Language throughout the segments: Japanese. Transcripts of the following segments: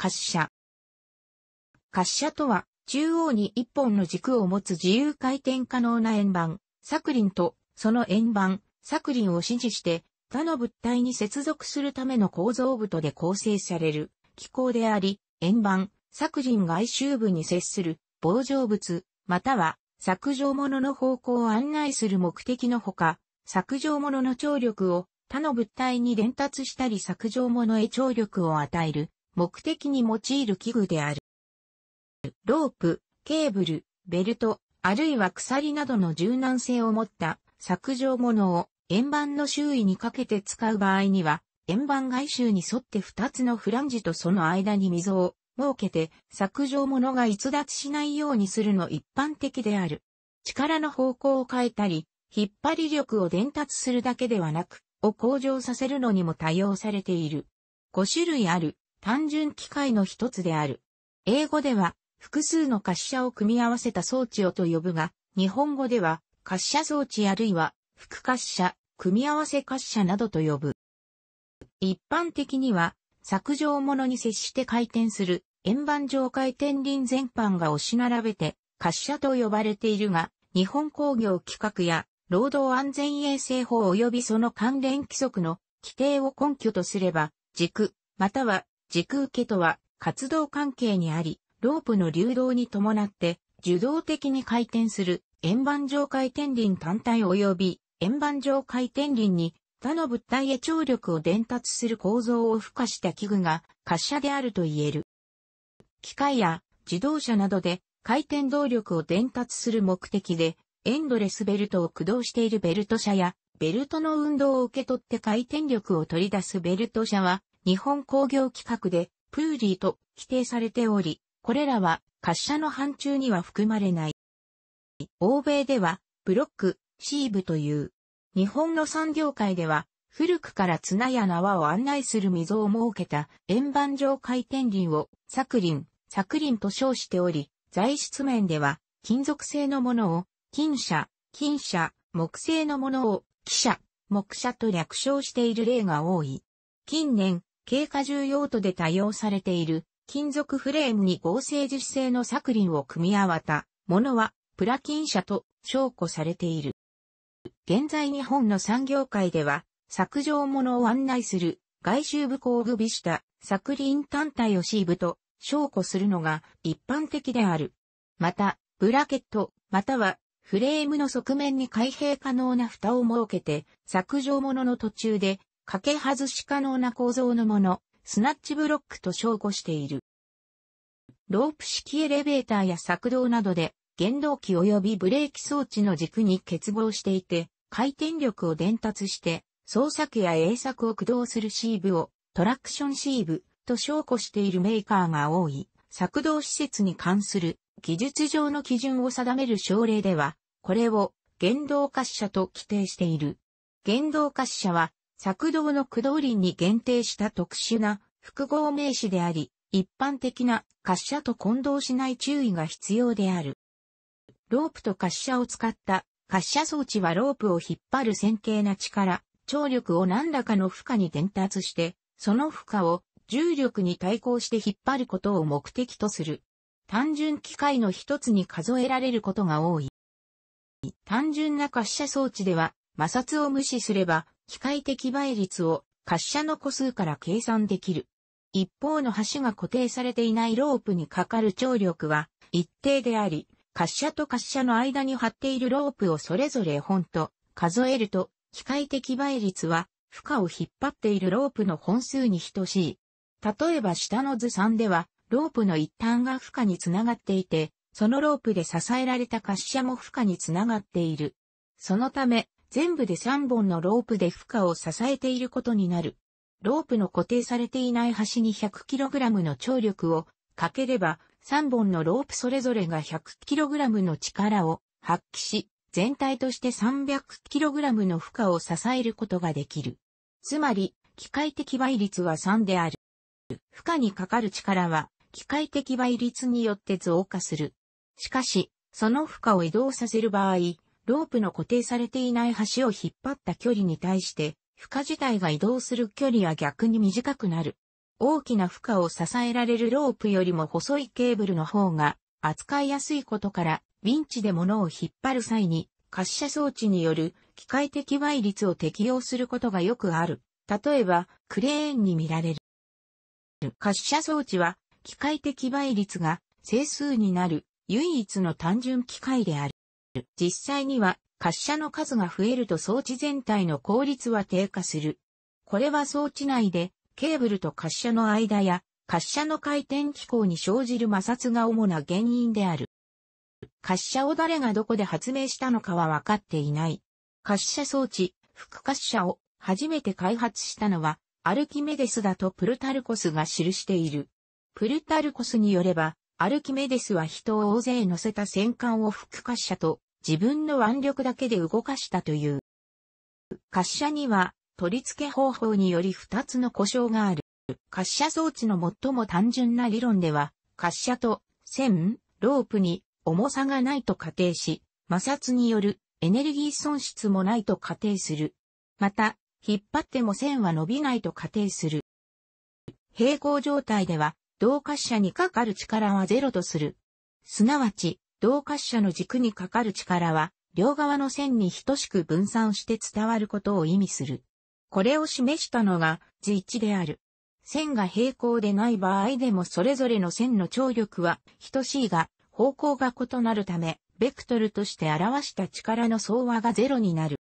滑車。滑車とは、中央に一本の軸を持つ自由回転可能な円盤、作輪と、その円盤、作輪を支持して、他の物体に接続するための構造部とで構成される、機構であり、円盤、作輪外周部に接する、棒状物、または、削除物の方向を案内する目的のほか、削除物の張力を他の物体に伝達したり削除物へ張力を与える目的に用いる器具である。ロープ、ケーブル、ベルト、あるいは鎖などの柔軟性を持った削除物を円盤の周囲にかけて使う場合には、円盤外周に沿って2つのフランジとその間に溝を設けて削除物が逸脱しないようにするの一般的である。力の方向を変えたり、引っ張り力を伝達するだけではなく、を向上させるのにも多用されている。5種類ある単純機械の一つである。英語では複数の滑車を組み合わせた装置をと呼ぶが、日本語では滑車装置あるいは副滑車、組み合わせ滑車などと呼ぶ。一般的には削除物に接して回転する円盤状回転輪全般が押し並べて滑車と呼ばれているが、日本工業規格や労働安全衛生法及びその関連規則の規定を根拠とすれば、軸、または時空家とは活動関係にあり、ロープの流動に伴って受動的に回転する円盤状回転輪単体及び円盤状回転輪に他の物体へ張力を伝達する構造を付加した器具が滑車であると言える。機械や自動車などで回転動力を伝達する目的でエンドレスベルトを駆動しているベルト車やベルトの運動を受け取って回転力を取り出すベルト車は日本工業規格でプーリーと規定されており、これらは滑車の範疇には含まれない。欧米ではブロック、シーブという。日本の産業界では古くから綱や縄を案内する溝を設けた円盤状回転輪を作輪、作輪と称しており、材質面では金属製のものを金車、金車、木製のものを汽車、木車と略称している例が多い。近年、経過重用途で多用されている金属フレームに合成樹脂製の作林を組み合わたものはプラキンと証拠されている。現在日本の産業界では削除物を案内する外周部工具備した作林単体をシーブと証拠するのが一般的である。また、ブラケット、またはフレームの側面に開閉可能な蓋を設けて削除物の途中で掛け外し可能な構造のもの、スナッチブロックと称呼している。ロープ式エレベーターや作動などで、原動機及びブレーキ装置の軸に結合していて、回転力を伝達して、操作機や営作を駆動するシーブを、トラクションシーブと称呼しているメーカーが多い、作動施設に関する技術上の基準を定める省令では、これを原動滑車と規定している。原動滑車は作動の駆動輪に限定した特殊な複合名詞であり、一般的な滑車と混同しない注意が必要である。ロープと滑車を使った滑車装置はロープを引っ張る線形な力、張力を何らかの負荷に伝達して、その負荷を重力に対抗して引っ張ることを目的とする。単純機械の一つに数えられることが多い。単純な滑車装置では摩擦を無視すれば機械的倍率を滑車の個数から計算できる。一方の橋が固定されていないロープにかかる張力は一定であり、滑車と滑車の間に張っているロープをそれぞれ本と数えると、機械的倍率は負荷を引っ張っているロープの本数に等しい。例えば下の図3では、ロープの一端が負荷につながっていて、そのロープで支えられた滑車も負荷につながっている。そのため、全部で3本のロープで負荷を支えていることになる。ロープの固定されていない端に 100kg の張力をかければ、3本のロープそれぞれが 100kg の力を発揮し、全体として 300kg の負荷を支えることができる。つまり、機械的倍率は3である。負荷にかかる力は、機械的倍率によって増加する。しかし、その負荷を移動させる場合、ロープの固定されていない橋を引っ張った距離に対して、負荷自体が移動する距離は逆に短くなる。大きな負荷を支えられるロープよりも細いケーブルの方が扱いやすいことから、ウィンチで物を引っ張る際に、滑車装置による機械的倍率を適用することがよくある。例えば、クレーンに見られる。滑車装置は、機械的倍率が整数になる唯一の単純機械である。る。実際には、滑車の数が増えると装置全体の効率は低下する。これは装置内で、ケーブルと滑車の間や、滑車の回転機構に生じる摩擦が主な原因である。滑車を誰がどこで発明したのかは分かっていない。滑車装置、副滑車を初めて開発したのは、アルキメデスだとプルタルコスが記している。プルタルコスによれば、アルキメデスは人を大勢乗せた戦艦を副滑車と自分の腕力だけで動かしたという。滑車には取り付け方法により二つの故障がある。滑車装置の最も単純な理論では、滑車と線、ロープに重さがないと仮定し、摩擦によるエネルギー損失もないと仮定する。また、引っ張っても線は伸びないと仮定する。平行状態では、同滑車にかかる力はゼロとする。すなわち、同滑車の軸にかかる力は、両側の線に等しく分散して伝わることを意味する。これを示したのが図1である。線が平行でない場合でもそれぞれの線の張力は等しいが、方向が異なるため、ベクトルとして表した力の総和がゼロになる。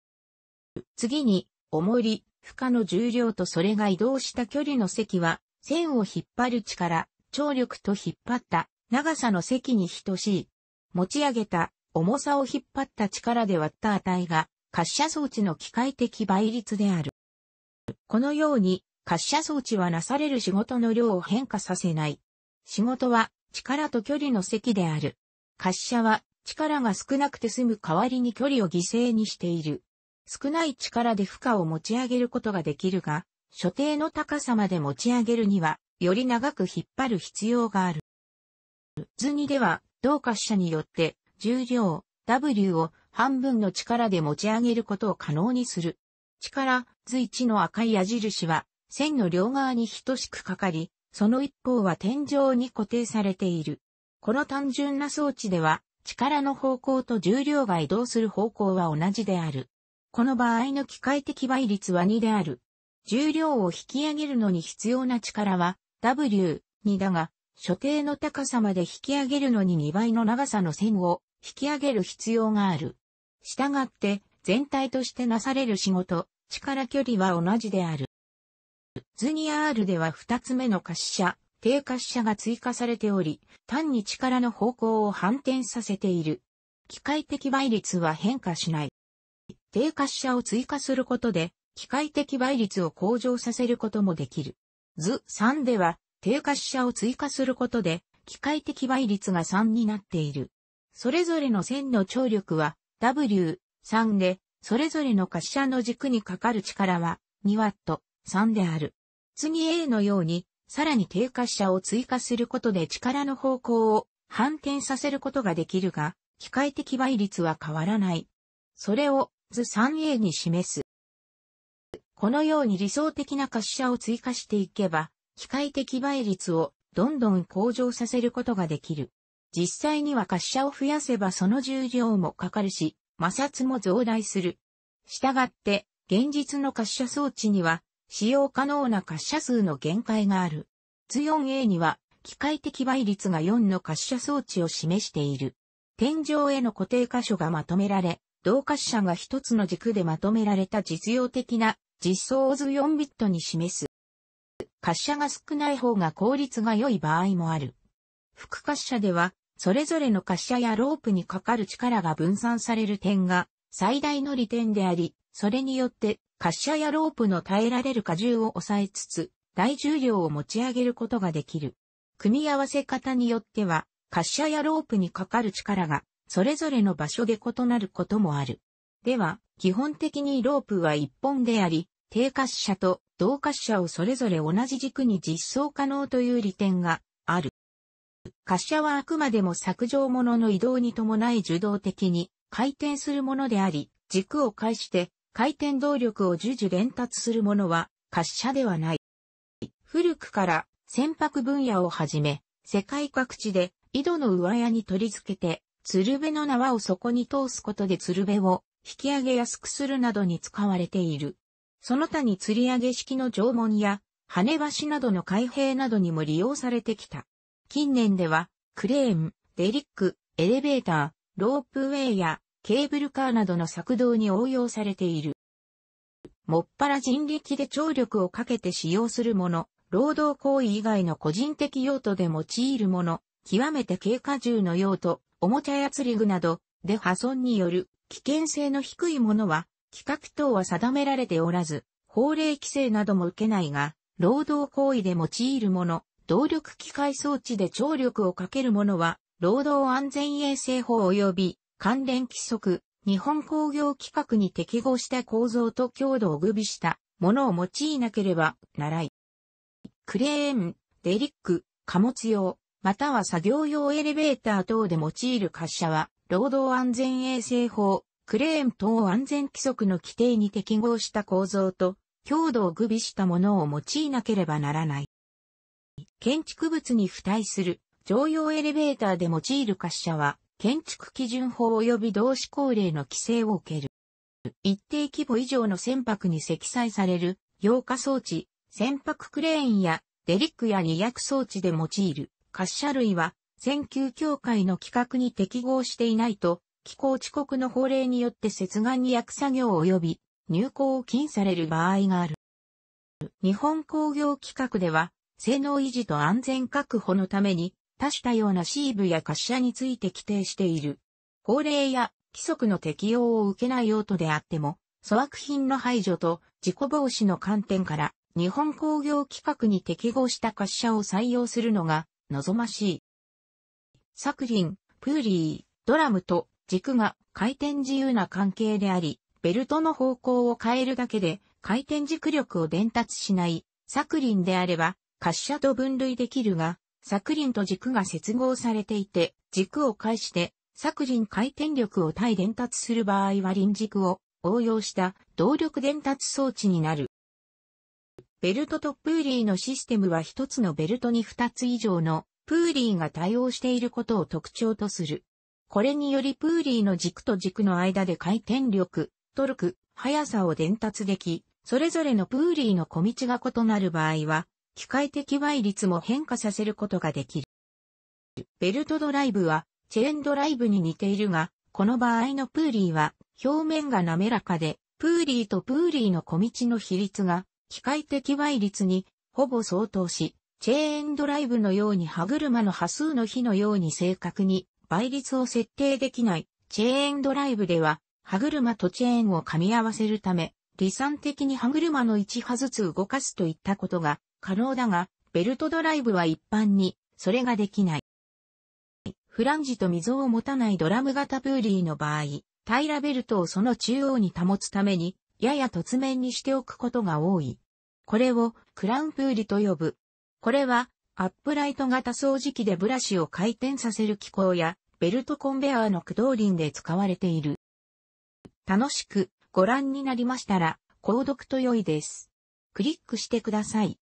次に、重り、負荷の重量とそれが移動した距離の積は、線を引っ張る力、張力と引っ張った長さの積に等しい。持ち上げた重さを引っ張った力で割った値が滑車装置の機械的倍率である。このように滑車装置はなされる仕事の量を変化させない。仕事は力と距離の積である。滑車は力が少なくて済む代わりに距離を犠牲にしている。少ない力で負荷を持ち上げることができるが、所定の高さまで持ち上げるには、より長く引っ張る必要がある。図にでは、同滑車によって重量 W を半分の力で持ち上げることを可能にする。力、図1の赤い矢印は線の両側に等しくかかり、その一方は天井に固定されている。この単純な装置では力の方向と重量が移動する方向は同じである。この場合の機械的倍率は2である。重量を引き上げるのに必要な力は W2 だが、所定の高さまで引き上げるのに2倍の長さの線を引き上げる必要がある。従って、全体としてなされる仕事、力距離は同じである。ズニア R では2つ目の滑車、低滑車が追加されており、単に力の方向を反転させている。機械的倍率は変化しない。低滑車を追加することで、機械的倍率を向上させることもできる。図3では、低滑車を追加することで、機械的倍率が3になっている。それぞれの線の張力は W、3で、それぞれの滑車の軸にかかる力は 2W、3である。次 A のように、さらに低滑車を追加することで力の方向を反転させることができるが、機械的倍率は変わらない。それを図 3A に示す。このように理想的な滑車を追加していけば、機械的倍率をどんどん向上させることができる。実際には滑車を増やせばその重量もかかるし、摩擦も増大する。したがって、現実の滑車装置には、使用可能な滑車数の限界がある。図 4A には、機械的倍率が4の滑車装置を示している。天井への固定箇所がまとめられ、同滑車が一つの軸でまとめられた実用的な実装を図4ビットに示す。滑車が少ない方が効率が良い場合もある。副滑車では、それぞれの滑車やロープにかかる力が分散される点が最大の利点であり、それによって滑車やロープの耐えられる荷重を抑えつつ、大重量を持ち上げることができる。組み合わせ方によっては、滑車やロープにかかる力が、それぞれの場所で異なることもある。では、基本的にロープは一本であり、低滑車と同滑車をそれぞれ同じ軸に実装可能という利点がある。滑車はあくまでも削除物の移動に伴い受動的に回転するものであり、軸を介して回転動力を徐々伝達するものは滑車ではない。古くから船舶分野をはじめ、世界各地で井戸の上屋に取り付けて、鶴瓶の縄を底に通すことで鶴瓶を引き上げやすくするなどに使われている。その他に釣り上げ式の縄文や、跳ね橋などの開閉などにも利用されてきた。近年では、クレーン、デリック、エレベーター、ロープウェイやケーブルカーなどの作動に応用されている。もっぱら人力で張力をかけて使用するもの、労働行為以外の個人的用途で用いるもの、極めて軽荷重の用途、おもちゃや釣り具などで破損による危険性の低いものは規格等は定められておらず、法令規制なども受けないが、労働行為で用いるもの、動力機械装置で張力をかけるものは、労働安全衛生法及び関連規則、日本工業規格に適合した構造と強度を具備したものを用いなければならい。クレーン、デリック、貨物用、または作業用エレベーター等で用いる滑車は、労働安全衛生法、クレーン等安全規則の規定に適合した構造と強度を具備したものを用いなければならない。建築物に付帯する常用エレベーターで用いる滑車は建築基準法及び同志高齢の規制を受ける。一定規模以上の船舶に積載される溶化装置、船舶クレーンやデリックや二役装置で用いる滑車類は、船級協会の規格に適合していないと寄港遅刻の法令によって接眼に役作業及び入港を禁される場合がある。日本工業規格では、性能維持と安全確保のために、多種多様なシーブや滑車について規定している。法令や規則の適用を受けない用途であっても、粗悪品の排除と事故防止の観点から、日本工業規格に適合した滑車を採用するのが望ましい。サクリン、プーリー、ドラムと軸が回転自由な関係であり、ベルトの方向を変えるだけで回転軸力を伝達しないリンであれば滑車と分類できるが、リンと軸が接合されていて、軸を介して作ン回転力を対伝達する場合は輪軸を応用した動力伝達装置になる。ベルトとプーリーのシステムは一つのベルトに二つ以上のプーリーが対応していることを特徴とする。これによりプーリーの軸と軸の間で回転力、トルク、速さを伝達でき、それぞれのプーリーの小道が異なる場合は、機械的倍率も変化させることができる。ベルトドライブは、チェーンドライブに似ているが、この場合のプーリーは、表面が滑らかで、プーリーとプーリーの小道の比率が、機械的倍率に、ほぼ相当し、チェーンドライブのように歯車の波数の比のように正確に倍率を設定できないチェーンドライブでは、歯車とチェーンを噛み合わせるため、理算的に歯車の1波ずつ動かすといったことが可能だが、ベルトドライブは一般にそれができない。フランジと溝を持たないドラム型プーリーの場合、平らベルトをその中央に保つために、やや突面にしておくことが多い。これをクラウンプーリと呼ぶ。これはアップライト型掃除機でブラシを回転させる機構やベルトコンベアーの駆動輪で使われている。楽しくご覧になりましたら、購読と良いです。クリックしてください。